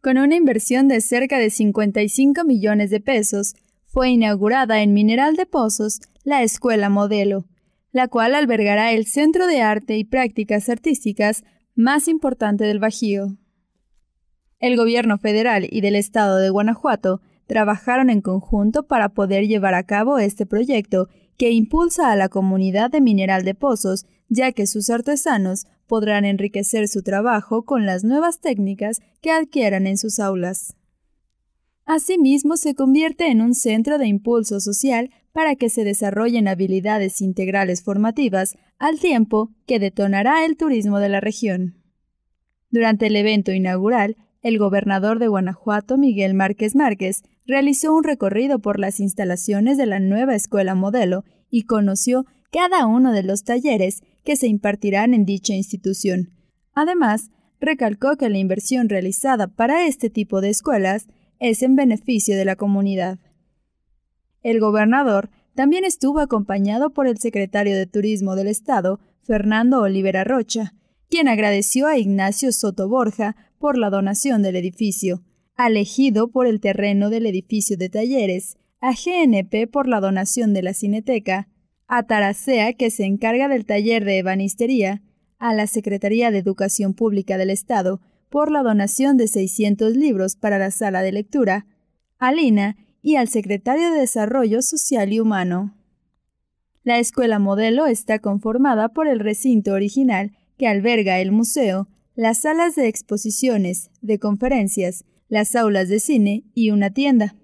Con una inversión de cerca de 55 millones de pesos, fue inaugurada en Mineral de Pozos la Escuela Modelo, la cual albergará el centro de arte y prácticas artísticas más importante del Bajío. El gobierno federal y del estado de Guanajuato trabajaron en conjunto para poder llevar a cabo este proyecto que impulsa a la comunidad de mineral de pozos, ya que sus artesanos podrán enriquecer su trabajo con las nuevas técnicas que adquieran en sus aulas. Asimismo, se convierte en un centro de impulso social para que se desarrollen habilidades integrales formativas al tiempo que detonará el turismo de la región. Durante el evento inaugural, el gobernador de Guanajuato, Miguel Márquez Márquez, realizó un recorrido por las instalaciones de la nueva escuela modelo y conoció cada uno de los talleres que se impartirán en dicha institución. Además, recalcó que la inversión realizada para este tipo de escuelas es en beneficio de la comunidad. El gobernador también estuvo acompañado por el secretario de Turismo del Estado, Fernando Olivera Rocha, quien agradeció a Ignacio Soto Borja por la donación del edificio, elegido por el terreno del edificio de talleres, a GNP por la donación de la Cineteca, a Tarasea, que se encarga del taller de ebanistería, a la Secretaría de Educación Pública del Estado por la donación de 600 libros para la sala de lectura, a Lina y al secretario de Desarrollo Social y Humano. La escuela modelo está conformada por el recinto original que alberga el museo, las salas de exposiciones, de conferencias, las aulas de cine y una tienda.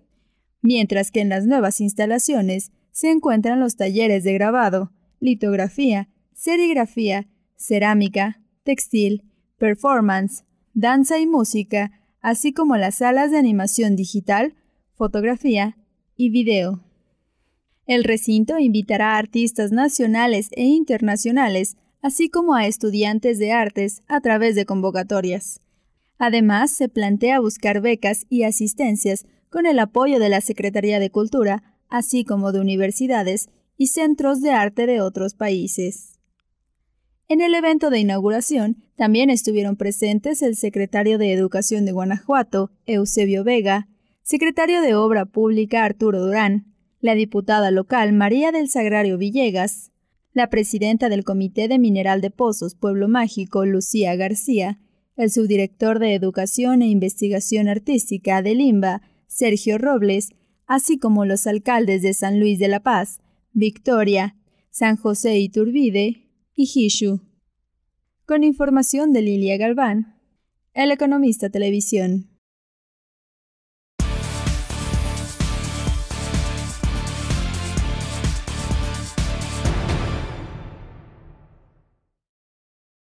Mientras que en las nuevas instalaciones se encuentran los talleres de grabado, litografía, serigrafía, cerámica, textil, performance, danza y música, así como las salas de animación digital, fotografía y video. El recinto invitará a artistas nacionales e internacionales, así como a estudiantes de artes a través de convocatorias. Además, se plantea buscar becas y asistencias con el apoyo de la Secretaría de Cultura así como de universidades y centros de arte de otros países. En el evento de inauguración también estuvieron presentes el secretario de Educación de Guanajuato, Eusebio Vega, secretario de Obra Pública Arturo Durán, la diputada local María del Sagrario Villegas, la presidenta del Comité de Mineral de Pozos Pueblo Mágico, Lucía García, el subdirector de Educación e Investigación Artística de Limba, Sergio Robles, así como los alcaldes de San Luis de la Paz, Victoria, San José Iturbide y Hishu. Con información de Lilia Galván, El Economista Televisión.